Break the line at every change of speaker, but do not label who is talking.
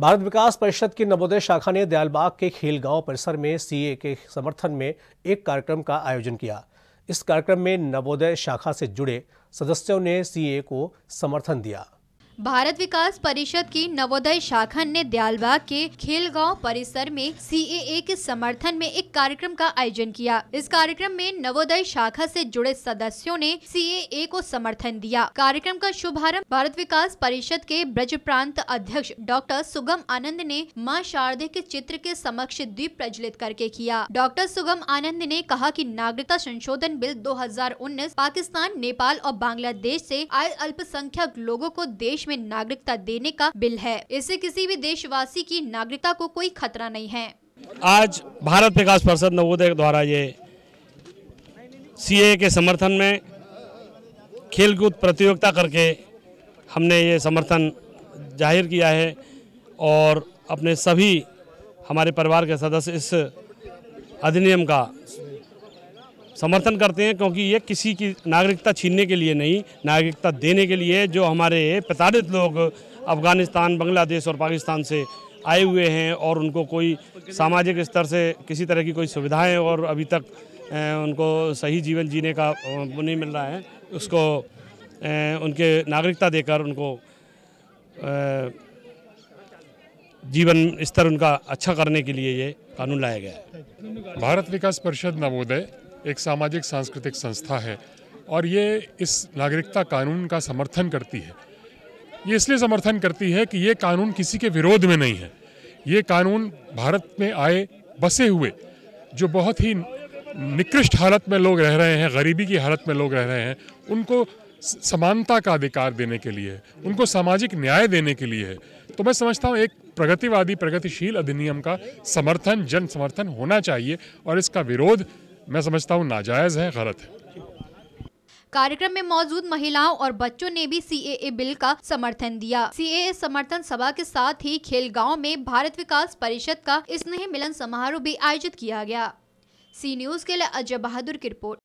भारत विकास परिषद की नवोदय शाखा ने दयालबाग के खेलगांव परिसर में सीए के समर्थन में एक कार्यक्रम का आयोजन किया इस कार्यक्रम में नवोदय शाखा से जुड़े सदस्यों ने सीए को समर्थन दिया
भारत विकास परिषद की नवोदय शाखा ने दयालबाग के खेलगांव परिसर में ए के समर्थन में एक कार्यक्रम का आयोजन किया इस कार्यक्रम में नवोदय शाखा से जुड़े सदस्यों ने ए को समर्थन दिया कार्यक्रम का शुभारंभ भारत विकास परिषद के ब्रज प्रांत अध्यक्ष डॉक्टर सुगम आनंद ने माँ शारदे के चित्र के समक्ष द्वीप प्रज्वलित करके किया डॉक्टर सुगम आनंद ने कहा की नागरिकता संशोधन बिल दो पाकिस्तान नेपाल और बांग्लादेश ऐसी आए अल्पसंख्यक लोगो को देश में नागरिकता देने का बिल है इससे किसी भी देशवासी की नागरिकता को कोई खतरा नहीं है
आज भारत विकास परिषद नवोदय द्वारा ये सी के समर्थन में खेलकूद प्रतियोगिता करके हमने ये समर्थन जाहिर किया है और अपने सभी हमारे परिवार के सदस्य इस अधिनियम का समर्थन करते हैं क्योंकि ये किसी की नागरिकता छीनने के लिए नहीं नागरिकता देने के लिए जो हमारे प्रताड़ित लोग अफगानिस्तान बांग्लादेश और पाकिस्तान से आए हुए हैं और उनको कोई सामाजिक स्तर से किसी तरह की कोई सुविधाएं और अभी तक उनको सही जीवन जीने का नहीं मिल रहा है उसको उनके नागरिकता देकर उनको जीवन स्तर उनका अच्छा करने के लिए ये कानून लाया गया है भारत विकास
परिषद नवोदय एक सामाजिक सांस्कृतिक संस्था है और ये इस नागरिकता कानून का समर्थन करती है ये इसलिए समर्थन करती है कि ये कानून किसी के विरोध में नहीं है ये कानून भारत में आए बसे हुए जो बहुत ही निकृष्ट हालत में लोग रह रहे हैं गरीबी की हालत में लोग रह रहे हैं उनको समानता का अधिकार देने के लिए उनको सामाजिक न्याय देने के लिए है तो मैं समझता हूँ एक प्रगतिवादी प्रगतिशील अधिनियम का समर्थन जन समर्थन होना चाहिए और इसका विरोध मैं समझता हूँ नाजायज़ है गलत है
कार्यक्रम में मौजूद महिलाओं और बच्चों ने भी सी बिल का समर्थन दिया सी समर्थन सभा के साथ ही खेलगांव में भारत विकास परिषद का स्नेह मिलन समारोह भी आयोजित किया गया सी न्यूज के लिए अजय बहादुर की रिपोर्ट